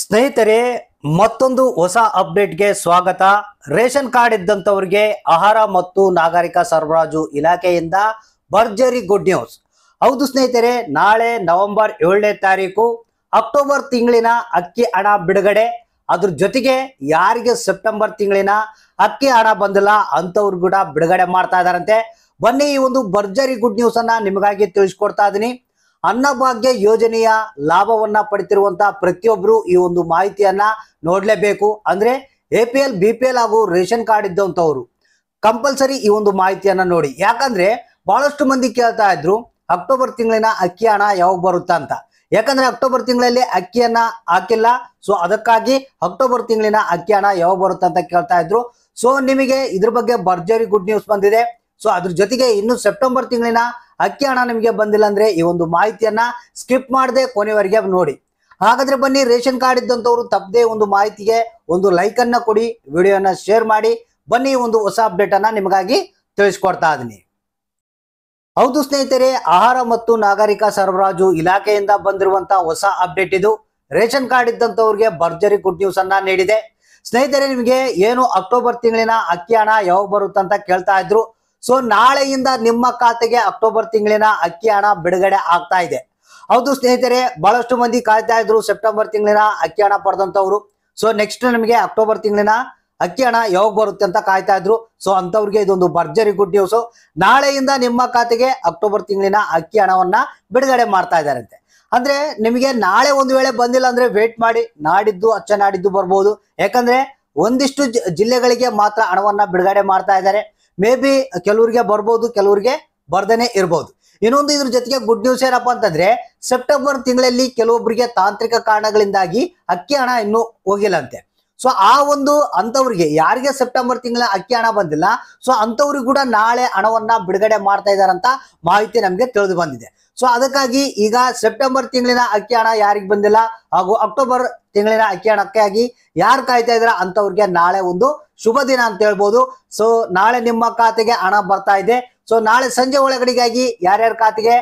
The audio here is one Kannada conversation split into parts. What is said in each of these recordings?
ಸ್ನೇಹಿತರೆ ಮತ್ತೊಂದು ಹೊಸ ಅಪ್ಡೇಟ್ಗೆ ಸ್ವಾಗತ ರೇಷನ್ ಕಾರ್ಡ್ ಇದ್ದಂಥವ್ರಿಗೆ ಆಹಾರ ಮತ್ತು ನಾಗರಿಕ ಸರಬರಾಜು ಇಲಾಖೆಯಿಂದ ಭರ್ಜರಿ ಗುಡ್ ನ್ಯೂಸ್ ಹೌದು ಸ್ನೇಹಿತರೆ ನಾಳೆ ನವೆಂಬರ್ ಏಳನೇ ತಾರೀಕು ಅಕ್ಟೋಬರ್ ತಿಂಗಳಿನ ಅಕ್ಕಿ ಹಣ ಬಿಡುಗಡೆ ಅದ್ರ ಜೊತೆಗೆ ಯಾರಿಗೆ ಸೆಪ್ಟೆಂಬರ್ ತಿಂಗಳಿನ ಅಕ್ಕಿ ಹಣ ಬಂದಿಲ್ಲ ಅಂಥವ್ರು ಕೂಡ ಬಿಡುಗಡೆ ಮಾಡ್ತಾ ಇದ್ದಾರಂತೆ ಬನ್ನಿ ಈ ಒಂದು ಭರ್ಜರಿ ಗುಡ್ ನ್ಯೂಸ್ ಅನ್ನ ನಿಮಗಾಗಿ ತಿಳಿಸ್ಕೊಡ್ತಾ ಇದ್ದೀನಿ ಅನ್ನಭಾಗ್ಯ ಯೋಜನೆಯ ಲಾಭವನ್ನ ಪಡೆತಿರುವಂತಹ ಪ್ರತಿಯೊಬ್ಬರು ಈ ಒಂದು ಮಾಹಿತಿಯನ್ನ ನೋಡ್ಲೇಬೇಕು ಅಂದ್ರೆ A P L B P L ಹಾಗೂ ರೇಷನ್ ಕಾರ್ಡ್ ಇದ್ದಂಥವ್ರು ಕಂಪಲ್ಸರಿ ಈ ಒಂದು ಮಾಹಿತಿಯನ್ನ ನೋಡಿ ಯಾಕಂದ್ರೆ ಬಹಳಷ್ಟು ಮಂದಿ ಕೇಳ್ತಾ ಇದ್ರು ಅಕ್ಟೋಬರ್ ತಿಂಗಳಿನ ಅಕ್ಕಿ ಹಣ ಯಾವಾಗ ಬರುತ್ತಾ ಅಂತ ಯಾಕಂದ್ರೆ ಅಕ್ಟೋಬರ್ ತಿಂಗಳಲ್ಲಿ ಅಕ್ಕಿಯನ್ನ ಹಾಕಿಲ್ಲ ಸೊ ಅದಕ್ಕಾಗಿ ಅಕ್ಟೋಬರ್ ತಿಂಗಳಿನ ಅಕ್ಕಿ ಹಣ ಯಾವಾಗ ಬರುತ್ತೆ ಅಂತ ಕೇಳ್ತಾ ಇದ್ರು ಸೊ ನಿಮಗೆ ಇದ್ರ ಬಗ್ಗೆ ಭರ್ಜರಿ ಗುಡ್ ನ್ಯೂಸ್ ಬಂದಿದೆ ಸೊ ಅದ್ರ ಜೊತೆಗೆ ಇನ್ನು ಸೆಪ್ಟೆಂಬರ್ ತಿಂಗಳಿನ ಅಕ್ಕಿ ಹಣ ನಿಮಗೆ ಬಂದಿಲ್ಲ ಅಂದ್ರೆ ಈ ಒಂದು ಮಾಹಿತಿಯನ್ನ ಸ್ಕಿಪ್ ಮಾಡದೆ ಕೊನೆವರೆಗೆ ನೋಡಿ ಹಾಗಾದ್ರೆ ಬನ್ನಿ ರೇಷನ್ ಕಾರ್ಡ್ ಇದ್ದಂಥವ್ರು ತಪ್ಪದೆ ಒಂದು ಮಾಹಿತಿಗೆ ಒಂದು ಲೈಕ್ ಅನ್ನ ಕೊಡಿ ವಿಡಿಯೋನ ಶೇರ್ ಮಾಡಿ ಬನ್ನಿ ಒಂದು ಹೊಸ ಅಪ್ಡೇಟ್ ಅನ್ನ ನಿಮಗಾಗಿ ತಿಳಿಸ್ಕೊಡ್ತಾ ಇದೀನಿ ಹೌದು ಸ್ನೇಹಿತರೆ ಆಹಾರ ಮತ್ತು ನಾಗರಿಕ ಸರಬರಾಜು ಇಲಾಖೆಯಿಂದ ಬಂದಿರುವಂತ ಹೊಸ ಅಪ್ಡೇಟ್ ಇದು ರೇಷನ್ ಕಾರ್ಡ್ ಇದ್ದಂಥವ್ರಿಗೆ ಭರ್ಜರಿ ಗುಡ್ ನ್ಯೂಸ್ ಅನ್ನ ನೀಡಿದೆ ಸ್ನೇಹಿತರೆ ನಿಮಗೆ ಏನು ಅಕ್ಟೋಬರ್ ತಿಂಗಳಿನ ಅಕ್ಕಿ ಹಣ ಯಾವಾಗ ಬರುತ್ತಂತ ಕೇಳ್ತಾ ಇದ್ರು ಸೊ ನಾಳೆಯಿಂದ ನಿಮ್ಮ ಖಾತೆಗೆ ಅಕ್ಟೋಬರ್ ತಿಂಗಳಿನ ಅಕ್ಕಿ ಹಣ ಬಿಡುಗಡೆ ಆಗ್ತಾ ಇದೆ ಹೌದು ಸ್ನೇಹಿತರೆ ಬಹಳಷ್ಟು ಮಂದಿ ಕಾಯ್ತಾ ಇದ್ರು ಸೆಪ್ಟೆಂಬರ್ ತಿಂಗಳಿನ ಅಕ್ಕಿ ಹಣ ಪಡೆದಂತವ್ರು ಸೊ ನೆಕ್ಸ್ಟ್ ನಮಗೆ ಅಕ್ಟೋಬರ್ ತಿಂಗಳಿನ ಅಕ್ಕಿ ಹಣ ಯಾವಾಗ ಬರುತ್ತೆ ಅಂತ ಕಾಯ್ತಾ ಇದ್ರು ಸೊ ಅಂತವ್ರಿಗೆ ಇದೊಂದು ಭರ್ಜರಿ ಗುಡ್ ನ್ಯೂಸ್ ನಾಳೆಯಿಂದ ನಿಮ್ಮ ಖಾತೆಗೆ ಅಕ್ಟೋಬರ್ ತಿಂಗಳಿನ ಅಕ್ಕಿ ಹಣವನ್ನ ಬಿಡುಗಡೆ ಮಾಡ್ತಾ ಇದ್ದಾರಂತೆ ಅಂದ್ರೆ ನಿಮಗೆ ನಾಳೆ ಒಂದು ವೇಳೆ ಬಂದಿಲ್ಲ ಅಂದ್ರೆ ವೇಟ್ ಮಾಡಿ ನಾಡಿದ್ದು ಅಚ್ಚ ನಾಡಿದ್ದು ಬರ್ಬೋದು ಯಾಕಂದ್ರೆ ಒಂದಿಷ್ಟು ಜಿಲ್ಲೆಗಳಿಗೆ ಮಾತ್ರ ಹಣವನ್ನ ಬಿಡುಗಡೆ ಮಾಡ್ತಾ ಇದ್ದಾರೆ ಮೇ ಬಿ ಕೆಲವರಿಗೆ ಬರ್ಬೋದು ಕೆಲವರಿಗೆ ಬರ್ದೇನೆ ಇರ್ಬೋದು ಇನ್ನೊಂದು ಇದ್ರ ಜೊತೆಗೆ ಗುಡ್ ನ್ಯೂಸ್ ಏನಪ್ಪ ಅಂತಂದ್ರೆ ಸೆಪ್ಟೆಂಬರ್ ತಿಂಗಳಲ್ಲಿ ಕೆಲವೊಬ್ಬರಿಗೆ ತಾಂತ್ರಿಕ ಕಾರಣಗಳಿಂದಾಗಿ ಅಕ್ಕಿ ಹಣ ಇನ್ನೂ ಹೋಗಿಲ್ಲ ಸೊ ಆ ಒಂದು ಅಂತವ್ರಿಗೆ ಯಾರಿಗೆ ಸೆಪ್ಟೆಂಬರ್ ತಿಂಗಳ ಅಕ್ಕಿ ಹಣ ಬಂದಿಲ್ಲ ಸೊ ಅಂತವ್ರಿಗೆ ಕೂಡ ನಾಳೆ ಹಣವನ್ನ ಬಿಡುಗಡೆ ಮಾಡ್ತಾ ಇದಾರಂತ ಮಾಹಿತಿ ನಮಗೆ ತಿಳಿದು ಬಂದಿದೆ ಸೊ ಅದಕ್ಕಾಗಿ ಈಗ ಸೆಪ್ಟೆಂಬರ್ ತಿಂಗಳಿನ ಅಕ್ಕಿ ಹಣ ಯಾರಿಗೆ ಬಂದಿಲ್ಲ ಹಾಗೂ ಅಕ್ಟೋಬರ್ ತಿಂಗಳಿನ ಅಕ್ಕಿ ಹಣಕ್ಕಾಗಿ ಯಾರು ಕಾಯ್ತಾ ಇದ್ರ ಅಂತವ್ರಿಗೆ ನಾಳೆ ಒಂದು ಶುಭ ದಿನ ಅಂತ ಹೇಳ್ಬೋದು ಸೊ ನಾಳೆ ನಿಮ್ಮ ಖಾತೆಗೆ ಹಣ ಬರ್ತಾ ಇದೆ ಸೊ ನಾಳೆ ಸಂಜೆ ಒಳಗಡೆಗಾಗಿ ಯಾರ್ಯಾರ ಖಾತೆಗೆ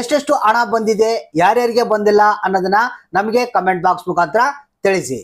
ಎಷ್ಟೆಷ್ಟು ಹಣ ಬಂದಿದೆ ಯಾರ್ಯಾರಿಗೆ ಬಂದಿಲ್ಲ ಅನ್ನೋದನ್ನ ನಮಗೆ ಕಮೆಂಟ್ ಬಾಕ್ಸ್ ಮುಖಾಂತರ ತಿಳಿಸಿ